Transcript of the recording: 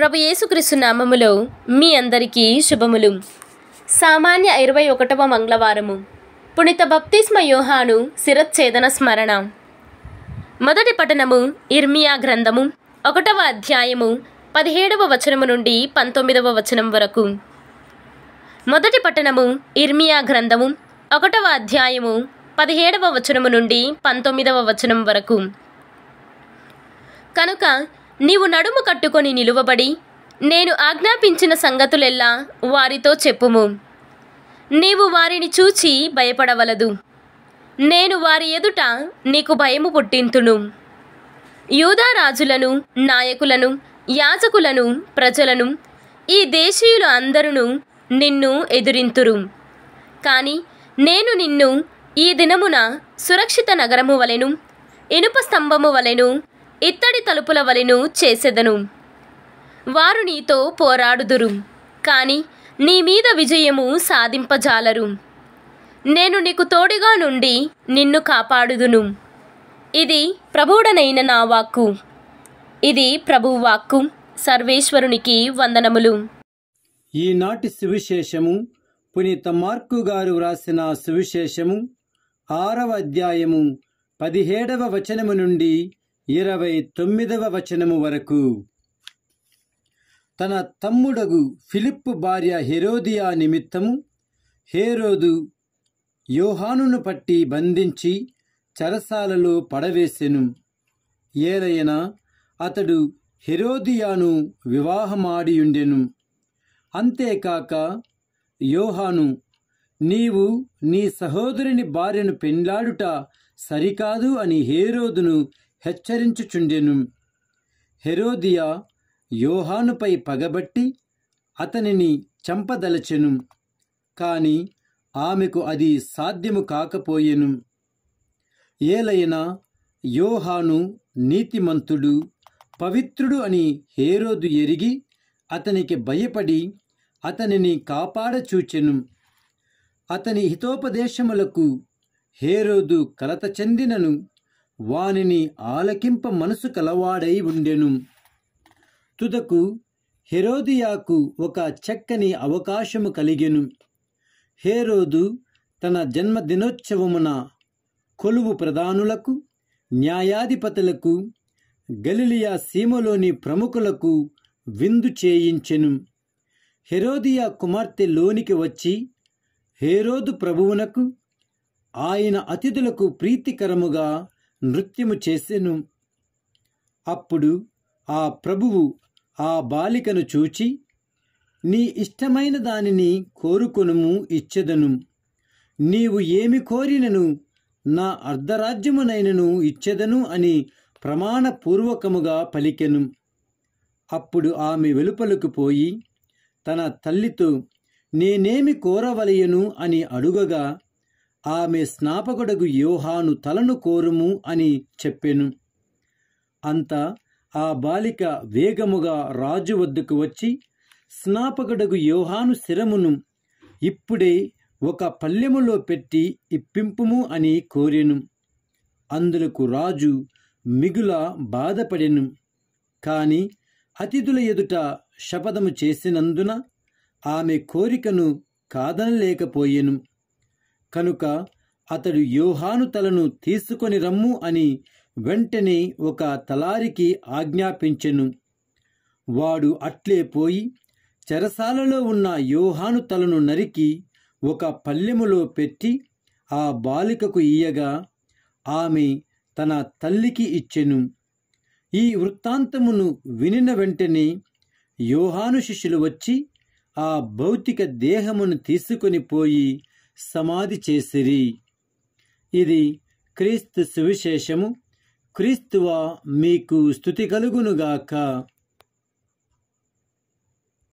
ప్రభు యేసుక్రీస్తు నామములో మీ అందరికీ శుభములు సామాన్య ఇరవై ఒకటవ మంగళవారము పుణిత బప్తిస్మ యోహాను శిరచ్ఛేదన స్మరణ మొదటి పఠనము ఇర్మియా గ్రంథము ఒకటవ అధ్యాయము పదిహేడవ వచనము నుండి పంతొమ్మిదవ వచనం వరకు మొదటి పట్టణము ఇర్మియా గ్రంథము ఒకటవ అధ్యాయము పదిహేడవ వచనము నుండి పంతొమ్మిదవ వచనం వరకు కనుక నీవు నడుము కట్టుకొని నిలువబడి నేను ఆజ్ఞాపించిన సంగతులెల్లా వారితో చెప్పుము నీవు వారిని చూచి భయపడవలదు నేను వారి ఎదుట నీకు భయము పుట్టింతును యూదారాజులను నాయకులను యాజకులను ప్రజలను ఈ దేశీయులు అందరును నిన్ను ఎదురింతురు కానీ నేను నిన్ను ఈ దినమున సురక్షిత నగరము వలెను ఇనుప స్తంభము వలెను ఇత్తడి తలుపుల వలెను చేసెదను వారు నీతో పోరాడుదురు కానీ నీ మీద విజయము సాధింపజాలరు నేను నీకు తోడుగా నుండి నిన్ను కాపాడుదును ఇది ప్రభువుడనైన నా వాక్కు ఇది ప్రభు వాక్కు సర్వేశ్వరునికి వందనములు ఈనాటి సువిశేషము పునీత మార్కు గారు వ్రాసిన సువిశేషము ఆరవ అధ్యాయము పదిహేడవ వచనము నుండి ఇరవై తొమ్మిదవ వచనము వరకు తన తమ్ముడగు ఫిలిప్పు భార్య హెరోదియా నిమిత్తము హేరోదు యోహానును పట్టి బంధించి చరసాలలో పడవేసెను ఏలైనా అతడు హెరోదియాను వివాహమాడియుండెను అంతేకాక యోహాను నీవు నీ సహోదరుని భార్యను పెండ్లాడుట సరికాదు అని హేరోదును హెచ్చరించుచుండెను హెరోదియా యోహానుపై పగబట్టి అతనిని చంపదలచెను కాని ఆమెకు అది సాధ్యము కాకపోయెను ఏలైనా యోహాను నీతిమంతుడు పవిత్రుడు అని హేరోదు ఎరిగి అతనికి భయపడి అతనిని కాపాడచూచెను అతని హితోపదేశములకు హేరోదు కలత చెందినను వానిని ఆలకింప మనసు కలవాడై ఉండెను తుదకు హెరోదియాకు ఒక చక్కని అవకాశము కలిగెను హేరోదు తన జన్మదినోత్సవమున కొలువు ప్రధానులకు న్యాయాధిపతులకు గలిలియా సీమలోని ప్రముఖులకు విందు చేయించెను హెరోదియా కుమార్తె లోనికి వచ్చి హేరోదు ప్రభువునకు ఆయన అతిథులకు ప్రీతికరముగా నృత్యము చేసెను అప్పుడు ఆ ప్రభువు ఆ బాలికను చూచి నీ ఇష్టమైన దానిని కోరుకొనుము ఇచ్చెదను నీవు ఏమి కోరినను నా అర్ధరాజ్యమునైనను ఇచ్చెదను అని ప్రమాణపూర్వకముగా పలికెను అప్పుడు ఆమె వెలుపలకు పోయి తన తల్లితో నేనేమి కోరవలయను అని అడుగగా ఆమె స్నాపకుడగు యోహాను తలను కోరుము అని చెప్పెను అంత ఆ బాలిక వేగముగా రాజు వద్దకు వచ్చి స్నాపకుడగు యోహాను శిరమును ఇప్పుడే ఒక పల్లెములో పెట్టి ఇప్పింపుము అని కోరెను అందులకు రాజు మిగుల బాధపడెను కాని అతిథుల ఎదుట శపథము చేసినందున ఆమె కోరికను కాదనలేకపోయెను కనుక అతడు యోహాను తలను తీసుకొని రమ్ము అని వెంటనే ఒక తలారికి ఆజ్ఞాపించెను వాడు అట్లే పోయి చెరసాలలో ఉన్న యోహాను తలను నరికి ఒక పల్లెములో పెట్టి ఆ బాలికకు ఇయ్యగా ఆమె తన తల్లికి ఇచ్చెను ఈ వృత్తాంతమును వినిన వెంటనే యోహాను శిష్యులు వచ్చి ఆ భౌతిక దేహమును తీసుకొని పోయి సమాధి చేసిరి ఇది క్రీస్తు సువిశేషము క్రీస్తువా మీకు స్థుతి కలుగునుగాక